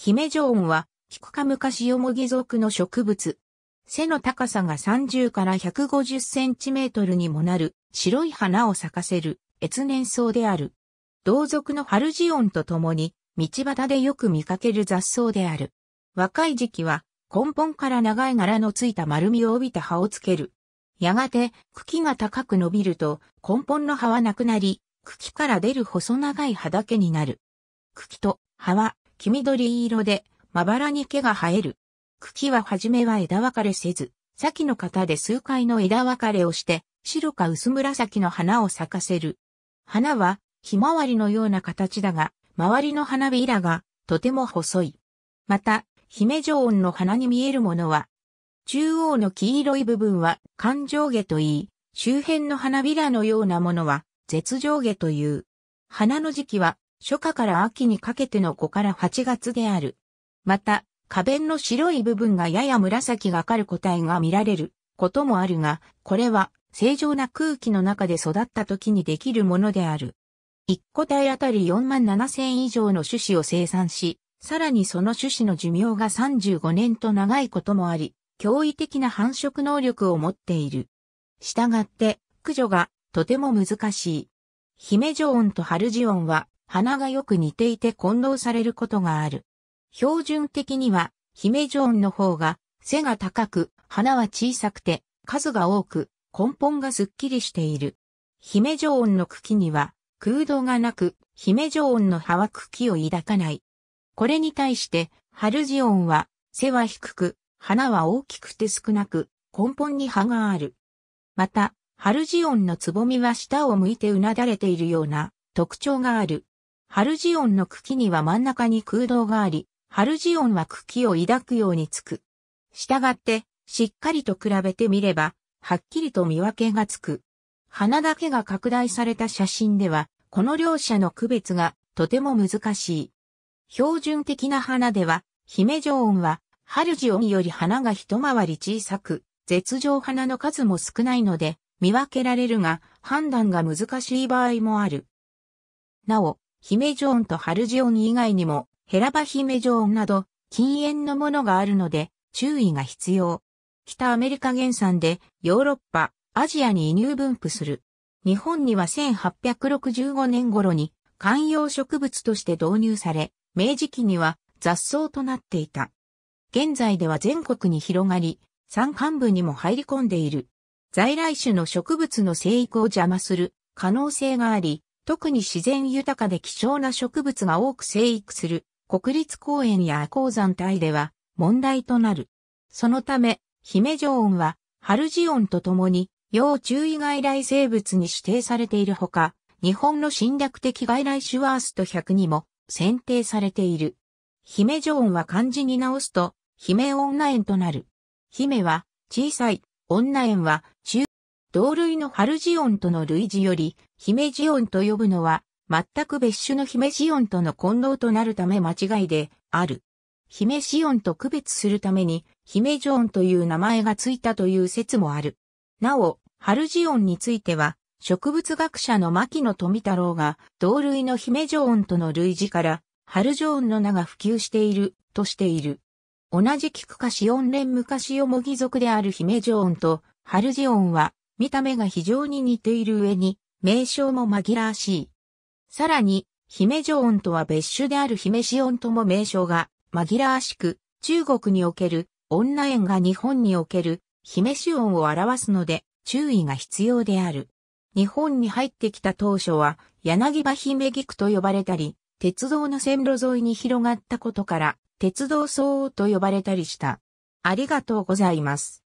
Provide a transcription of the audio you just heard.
姫ジョーンは、キクカ昔ヨモギ属の植物。背の高さが30から150センチメートルにもなる、白い花を咲かせる、越年草である。同族のハルジオンと共に、道端でよく見かける雑草である。若い時期は、根本から長い柄のついた丸みを帯びた葉をつける。やがて、茎が高く伸びると、根本の葉はなくなり、茎から出る細長い葉だけになる。茎と葉は黄緑色で、まばらに毛が生える。茎ははじめは枝分かれせず、先の方で数回の枝分かれをして、白か薄紫の花を咲かせる。花は、ひまわりのような形だが、周りの花びらが、とても細い。また、姫女音の花に見えるものは、中央の黄色い部分は環状下といい、周辺の花びらのようなものは絶上下という。花の時期は初夏から秋にかけての5から8月である。また、花弁の白い部分がやや紫がかる個体が見られることもあるが、これは正常な空気の中で育った時にできるものである。1個体あたり4万7千以上の種子を生産し、さらにその種子の寿命が35年と長いこともあり、驚異的な繁殖能力を持っている。したがって、駆除がとても難しい。姫ジョンとハルジオンは花がよく似ていて混同されることがある。標準的には、姫ジョーンの方が、背が高く、花は小さくて、数が多く、根本がすっきりしている。姫ジョーンの茎には、空洞がなく、姫ジョーンの葉は茎を抱かない。これに対して、ハルジオンは、背は低く、花は大きくて少なく、根本に葉がある。また、ハルジオンのつぼみは下を向いてうなだれているような特徴がある。ハルジオンの茎には真ん中に空洞があり、ハルジオンは茎を抱くようにつく。したがって、しっかりと比べてみれば、はっきりと見分けがつく。花だけが拡大された写真では、この両者の区別がとても難しい。標準的な花では、姫女音は、ハルジオンより花が一回り小さく、絶上花の数も少ないので、見分けられるが、判断が難しい場合もある。なお、姫ジョーンとハルジオン以外にも、ヘラバ姫ジョーンなど、禁煙のものがあるので、注意が必要。北アメリカ原産で、ヨーロッパ、アジアに輸入分布する。日本には1865年頃に、観葉植物として導入され、明治期には雑草となっていた。現在では全国に広がり、山間部にも入り込んでいる。在来種の植物の生育を邪魔する可能性があり、特に自然豊かで貴重な植物が多く生育する国立公園や鉱山帯では問題となる。そのため、姫女音は、春ジオンと共に、要注意外来生物に指定されているほか、日本の侵略的外来種ワースト100にも選定されている。姫女音は漢字に直すと、姫女園となる。姫は、小さい、女園は、同類のハルジオンとの類似より、姫ジオンと呼ぶのは、全く別種の姫ジオンとの混同となるため間違いである。姫ジオンと区別するために、姫ジオンという名前がついたという説もある。なお、ハルジオンについては、植物学者の牧野富太郎が、同類の姫ジョンとの類似から、ハルジョンの名が普及している、としている。同じ菊花シオン連昔よもギ族である姫ジョンと、ハルジオンは、見た目が非常に似ている上に、名称も紛らわしい。さらに、姫女音とは別種である姫子音とも名称が紛らわしく、中国における女ンが日本における姫子音を表すので注意が必要である。日本に入ってきた当初は柳葉姫菊と呼ばれたり、鉄道の線路沿いに広がったことから鉄道層と呼ばれたりした。ありがとうございます。